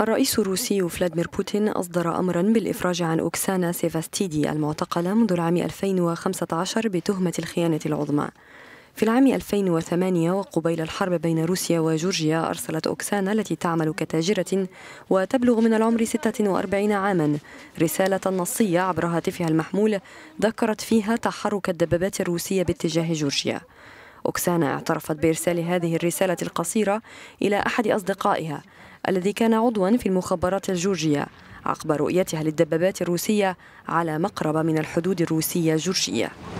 الرئيس الروسي فلاديمير بوتين أصدر أمرا بالإفراج عن أوكسانا سيفاستيدي المعتقلة منذ العام 2015 بتهمة الخيانة العظمى في العام 2008 وقبيل الحرب بين روسيا وجورجيا أرسلت أوكسانا التي تعمل كتاجرة وتبلغ من العمر 46 عاما رسالة نصية عبر هاتفها المحمول ذكرت فيها تحرك الدبابات الروسية باتجاه جورجيا أوكسانا اعترفت بإرسال هذه الرسالة القصيرة إلى أحد أصدقائها الذي كان عضوا في المخابرات الجورجية عقب رؤيتها للدبابات الروسية على مقرب من الحدود الروسية الجورجية